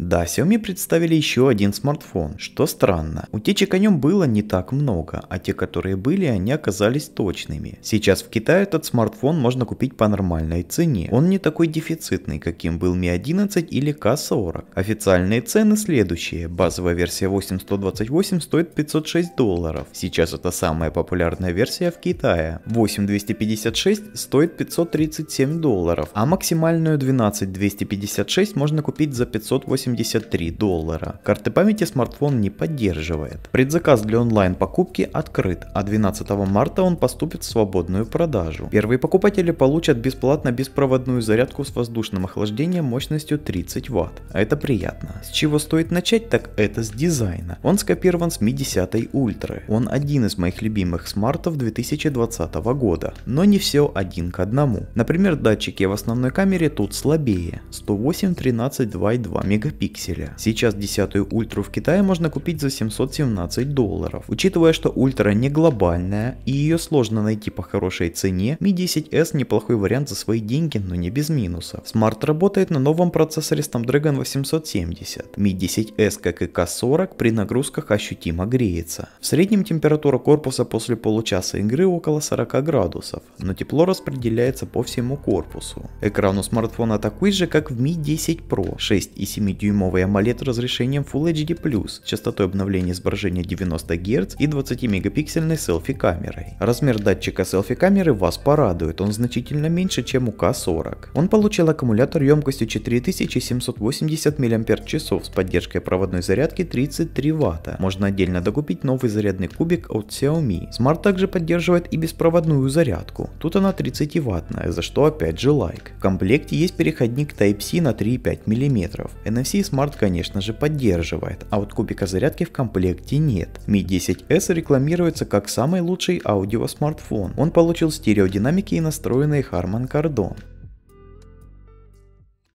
Да, Xiaomi представили еще один смартфон, что странно. Утечек о нем было не так много, а те, которые были, они оказались точными. Сейчас в Китае этот смартфон можно купить по нормальной цене. Он не такой дефицитный, каким был Mi 11 или K40. Официальные цены следующие. Базовая версия 8128 стоит 506 долларов. Сейчас это самая популярная версия в Китае. 8256 стоит 537 долларов, а максимальную 12256 можно купить за 580 83 доллара. Карты памяти смартфон не поддерживает. Предзаказ для онлайн-покупки открыт, а 12 марта он поступит в свободную продажу. Первые покупатели получат бесплатно беспроводную зарядку с воздушным охлаждением мощностью 30 Вт. А это приятно. С чего стоит начать, так это с дизайна. Он скопирован с Mi 10 Ultra. Он один из моих любимых смартов 2020 года. Но не все один к одному. Например, датчики в основной камере тут слабее. 108, 13, 2,2 мегапикселя пикселя. Сейчас 10 ультру в Китае можно купить за 717 долларов. Учитывая, что ультра не глобальная и ее сложно найти по хорошей цене, Mi 10S неплохой вариант за свои деньги, но не без минусов. Смарт работает на новом процессоре Snapdragon 870. Mi 10S, как и K40, при нагрузках ощутимо греется. В среднем температура корпуса после получаса игры около 40 градусов, но тепло распределяется по всему корпусу. Экран у смартфона такой же, как в Mi 10 Pro 6,7 5-дюймовый AMOLED разрешением Full HD+, частотой обновления изображения 90 Гц и 20-мегапиксельной селфи-камерой. Размер датчика селфи-камеры вас порадует, он значительно меньше, чем у К40. Он получил аккумулятор емкостью 4780 мАч с поддержкой проводной зарядки 33 Вт. Можно отдельно докупить новый зарядный кубик от Xiaomi. Smart также поддерживает и беспроводную зарядку. Тут она 30 ваттная, за что опять же лайк. В комплекте есть переходник Type-C на 3,5 мм, NFC NFC Smart, конечно же, поддерживает, а вот кубика зарядки в комплекте нет. Mi 10S рекламируется как самый лучший аудио смартфон. Он получил стереодинамики и настроенный Harman Kardon.